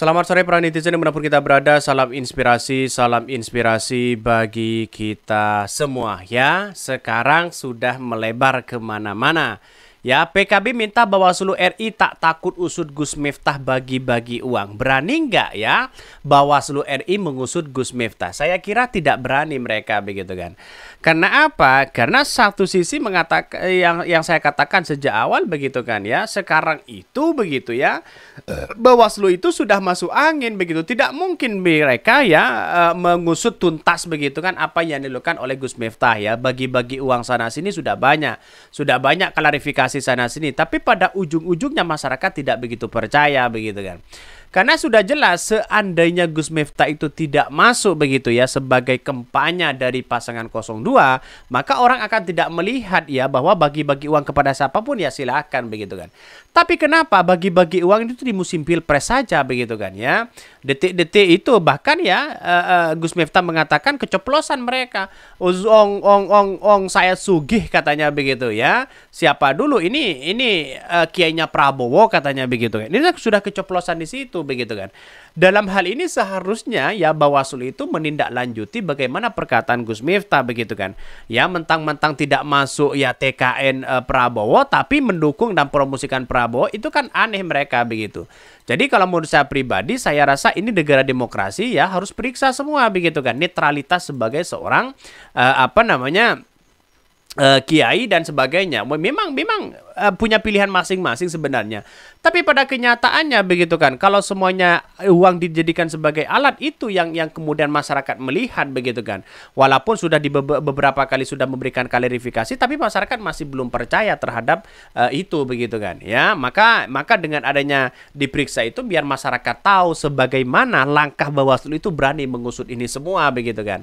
Selamat sore para netizen dimanapun kita berada, salam inspirasi, salam inspirasi bagi kita semua ya. Sekarang sudah melebar kemana-mana. Ya, PKB minta Bawaslu RI tak takut usut Gus Miftah bagi-bagi uang. Berani nggak ya Bawaslu RI mengusut Gus Miftah? Saya kira tidak berani mereka begitu kan. Karena apa? Karena satu sisi mengatakan yang yang saya katakan sejak awal begitu kan ya. Sekarang itu begitu ya. Eh, Bawaslu itu sudah masuk angin begitu. Tidak mungkin mereka ya eh, mengusut tuntas begitu kan apa yang dilakukan oleh Gus Miftah ya. Bagi-bagi uang sana sini sudah banyak. Sudah banyak klarifikasi sana sini, tapi pada ujung-ujungnya masyarakat tidak begitu percaya begitu kan. Karena sudah jelas seandainya Gus Miftah itu tidak masuk begitu ya sebagai kempanya dari pasangan 02, maka orang akan tidak melihat ya bahwa bagi-bagi uang kepada siapapun ya silakan begitu kan. Tapi kenapa bagi-bagi uang itu di musim pilpres saja begitu kan ya? detik-detik itu bahkan ya uh, uh, Gus Miftah mengatakan keceplosan mereka ong ong ong ong saya sugih katanya begitu ya siapa dulu ini ini uh, kiainya Prabowo katanya begitu kan ini sudah keceplosan di situ begitu kan dalam hal ini seharusnya ya Bawaslu itu menindaklanjuti bagaimana perkataan Gus Miftah begitu kan ya mentang-mentang tidak masuk ya TKN uh, Prabowo tapi mendukung dan promosikan Prabowo itu kan aneh mereka begitu jadi kalau menurut saya pribadi, saya rasa ini negara demokrasi ya harus periksa semua begitu kan netralitas sebagai seorang uh, apa namanya uh, kiai dan sebagainya. Memang memang uh, punya pilihan masing-masing sebenarnya. Tapi pada kenyataannya begitu kan, kalau semuanya eh, uang dijadikan sebagai alat itu yang yang kemudian masyarakat melihat begitu kan. Walaupun sudah di beberapa kali sudah memberikan klarifikasi tapi masyarakat masih belum percaya terhadap uh, itu begitu kan. Ya, maka maka dengan adanya diperiksa itu biar masyarakat tahu sebagaimana langkah Bawaslu itu berani mengusut ini semua begitu kan.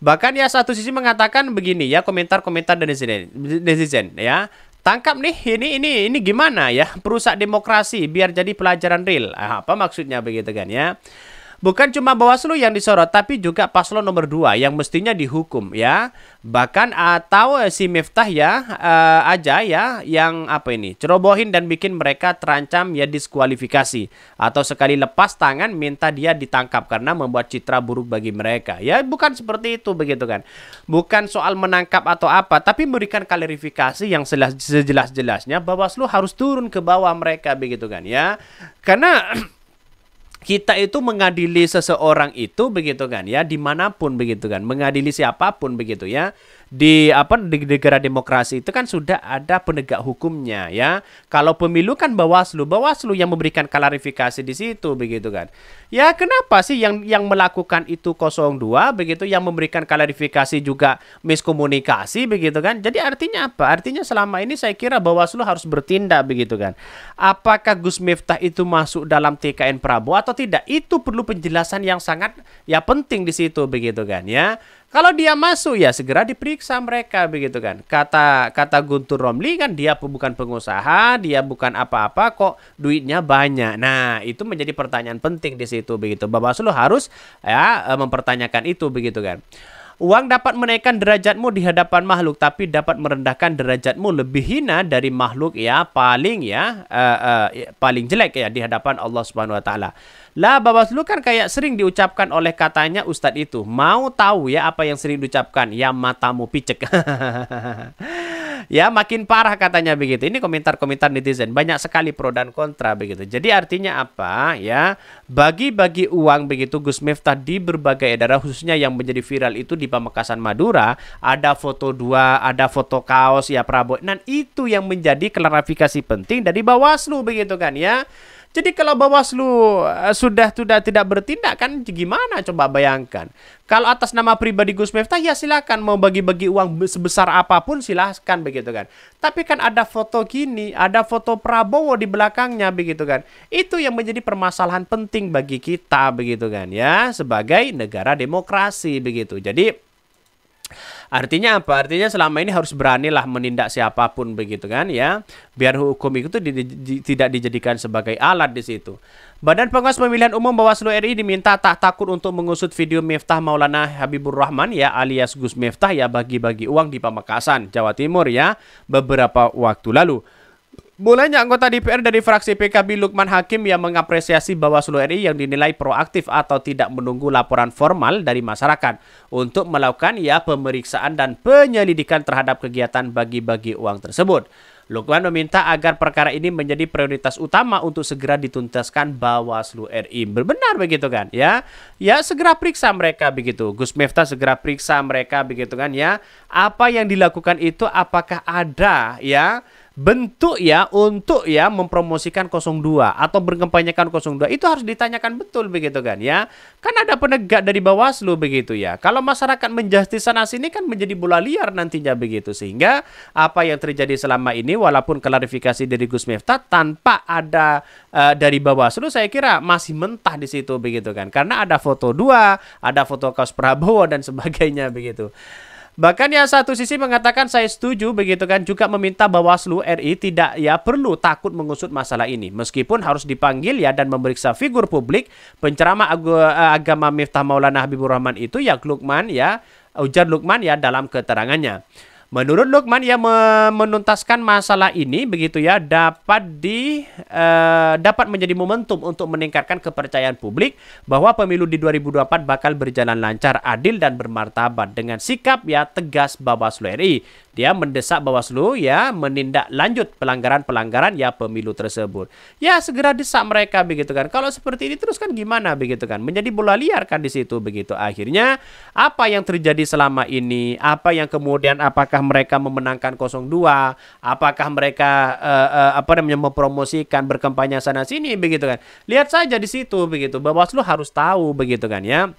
Bahkan ya satu sisi mengatakan begini ya komentar-komentar dari netizen ya. Tangkap nih ini ini ini gimana ya perusak demokrasi biar jadi pelajaran real. Ah, apa maksudnya begitu kan ya? Bukan cuma Bawaslu yang disorot, tapi juga paslon nomor 2 yang mestinya dihukum ya. Bahkan atau eh, eh, si Miftah ya uh, aja ya yang apa ini cerobohin dan bikin mereka terancam ya diskualifikasi atau sekali lepas tangan minta dia ditangkap karena membuat citra buruk bagi mereka. Ya bukan seperti itu begitu kan. Bukan soal menangkap atau apa, tapi memberikan klarifikasi yang sejelas-jelasnya Bawaslu harus turun ke bawah mereka begitu kan ya. Karena kita itu mengadili seseorang itu begitu kan ya dimanapun begitu kan mengadili siapapun begitu ya di apa di negara demokrasi itu kan sudah ada penegak hukumnya ya. Kalau pemilu kan Bawaslu, Bawaslu yang memberikan klarifikasi di situ begitu kan. Ya kenapa sih yang yang melakukan itu 02 begitu yang memberikan klarifikasi juga miskomunikasi begitu kan. Jadi artinya apa? Artinya selama ini saya kira Bawaslu harus bertindak begitu kan. Apakah Gus Miftah itu masuk dalam TKN Prabowo atau tidak? Itu perlu penjelasan yang sangat ya penting di situ begitu kan ya. Kalau dia masuk ya segera diperiksa mereka begitu kan. Kata kata Guntur Romli kan dia bukan pengusaha, dia bukan apa-apa kok duitnya banyak. Nah, itu menjadi pertanyaan penting di situ begitu. bapak Bawaslu harus ya mempertanyakan itu begitu kan. Uang dapat menaikkan derajatmu di hadapan makhluk, tapi dapat merendahkan derajatmu lebih hina dari makhluk ya paling ya uh, uh, paling jelek ya di hadapan Allah Subhanahu Wa Taala. Lah Bawaslu kan kayak sering diucapkan oleh katanya Ustadz itu. Mau tahu ya apa yang sering diucapkan? Ya matamu picek. ya makin parah katanya begitu. Ini komentar-komentar netizen banyak sekali pro dan kontra begitu. Jadi artinya apa ya? Bagi-bagi uang begitu Gus Miftah di berbagai daerah khususnya yang menjadi viral itu di Pamekasan Madura, ada foto dua, ada foto kaos ya Prabowo. Dan nah, itu yang menjadi klarifikasi penting dari Bawaslu begitu kan ya. Jadi kalau Bawaslu eh, sudah sudah tidak bertindak kan gimana coba bayangkan. Kalau atas nama pribadi Gus Miftah ya silakan mau bagi-bagi uang sebesar apapun silahkan begitu kan. Tapi kan ada foto gini, ada foto Prabowo di belakangnya begitu kan. Itu yang menjadi permasalahan penting bagi kita begitu kan ya sebagai negara demokrasi begitu. Jadi Artinya apa? Artinya selama ini harus beranilah menindak siapapun begitu kan ya. Biar hukum itu di, di, tidak dijadikan sebagai alat di situ. Badan Pengawas Pemilihan Umum Bawaslu RI diminta tak takut untuk mengusut video Miftah Maulana Habibur Rahman ya alias Gus Miftah ya bagi-bagi uang di Pamekasan, Jawa Timur ya beberapa waktu lalu. Mulanya anggota DPR dari fraksi PKB Lukman Hakim yang mengapresiasi Bawaslu RI yang dinilai proaktif atau tidak menunggu laporan formal dari masyarakat untuk melakukan ya pemeriksaan dan penyelidikan terhadap kegiatan bagi-bagi uang tersebut. Lukman meminta agar perkara ini menjadi prioritas utama untuk segera dituntaskan Bawaslu RI. Benar begitu kan? Ya, ya segera periksa mereka begitu. Gus Miftah segera periksa mereka begitu kan ya. Apa yang dilakukan itu apakah ada ya? bentuk ya untuk ya mempromosikan 02 atau berkampanyekan 02 itu harus ditanyakan betul begitu kan ya. Kan ada penegak dari Bawaslu begitu ya. Kalau masyarakat menjustis sana sini kan menjadi bola liar nantinya begitu sehingga apa yang terjadi selama ini walaupun klarifikasi dari Gus Miftah tanpa ada uh, dari Bawaslu saya kira masih mentah di situ begitu kan. Karena ada foto dua, ada foto kaos Prabowo dan sebagainya begitu. Bahkan yang satu sisi mengatakan saya setuju begitu kan juga meminta Bawaslu RI tidak ya perlu takut mengusut masalah ini meskipun harus dipanggil ya dan memeriksa figur publik penceramah ag eh, agama Miftah Maulana Habibur Rahman itu ya Lukman ya Ujar Lukman ya dalam keterangannya. Menurut Lukman, ia menuntaskan masalah ini begitu ya dapat di uh, dapat menjadi momentum untuk meningkatkan kepercayaan publik bahwa pemilu di 2024 bakal berjalan lancar, adil dan bermartabat dengan sikap ya tegas Bawaslu RI dia mendesak Bawaslu ya menindak lanjut pelanggaran-pelanggaran ya pemilu tersebut. Ya segera desak mereka begitu kan. Kalau seperti ini terus kan gimana begitu kan? Menjadi bola liar kan di situ begitu. Akhirnya apa yang terjadi selama ini? Apa yang kemudian apakah mereka memenangkan 02? Apakah mereka uh, uh, apa namanya mempromosikan berkampanye sana sini begitu kan? Lihat saja di situ begitu. Bawaslu harus tahu begitu kan ya.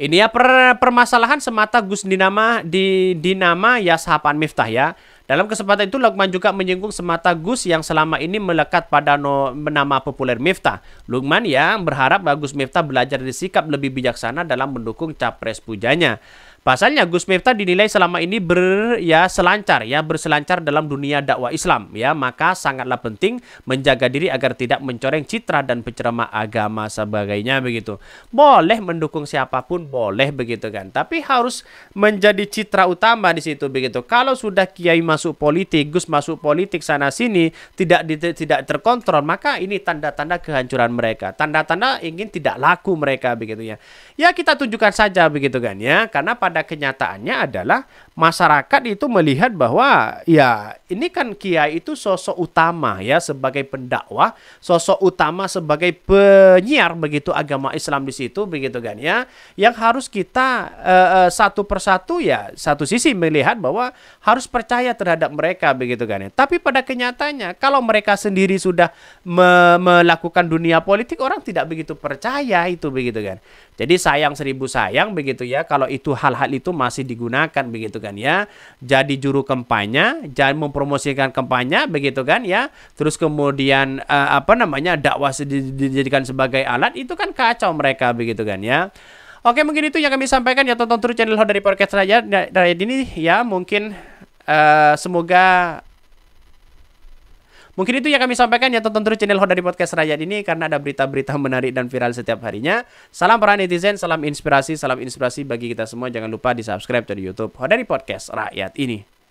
Ini ya per permasalahan semata Gus Dinama di Dinama ya sahapan Miftah ya. Dalam kesempatan itu Lukman juga menyinggung semata Gus yang selama ini melekat pada no, nama populer Miftah. Lukman ya berharap bagus Miftah belajar dari sikap lebih bijaksana dalam mendukung capres pujanya. Pasalnya Gus Miftah dinilai selama ini ber ya selancar ya berselancar dalam dunia dakwah Islam ya maka sangatlah penting menjaga diri agar tidak mencoreng citra dan penceramah agama sebagainya begitu. Boleh mendukung siapapun boleh begitu kan. Tapi harus menjadi citra utama di situ begitu. Kalau sudah kiai masuk politik, Gus masuk politik sana sini tidak tidak terkontrol maka ini tanda-tanda kehancuran mereka. Tanda-tanda ingin tidak laku mereka begitu ya. Ya kita tunjukkan saja begitu kan ya karena pada pada kenyataannya adalah masyarakat itu melihat bahwa ya ini kan kiai itu sosok utama ya sebagai pendakwah, sosok utama sebagai penyiar begitu agama Islam di situ begitu kan ya. Yang harus kita uh, satu persatu ya satu sisi melihat bahwa harus percaya terhadap mereka begitu kan ya. Tapi pada kenyataannya kalau mereka sendiri sudah me melakukan dunia politik orang tidak begitu percaya itu begitu kan. Jadi sayang seribu sayang begitu ya kalau itu hal-hal itu masih digunakan begitu kan ya. Jadi juru kampanye, jangan mempromosikan kampanye begitu kan ya. Terus kemudian uh, apa namanya dakwah dijadikan sebagai alat itu kan kacau mereka begitu kan ya. Oke mungkin itu yang kami sampaikan ya tonton terus channel dari podcast saja dari ini ya mungkin uh, semoga Mungkin itu yang kami sampaikan ya tonton terus channel Honda di Podcast Rakyat ini karena ada berita-berita menarik dan viral setiap harinya. Salam para netizen, salam inspirasi, salam inspirasi bagi kita semua. Jangan lupa di subscribe dari YouTube Honda di Podcast Rakyat ini.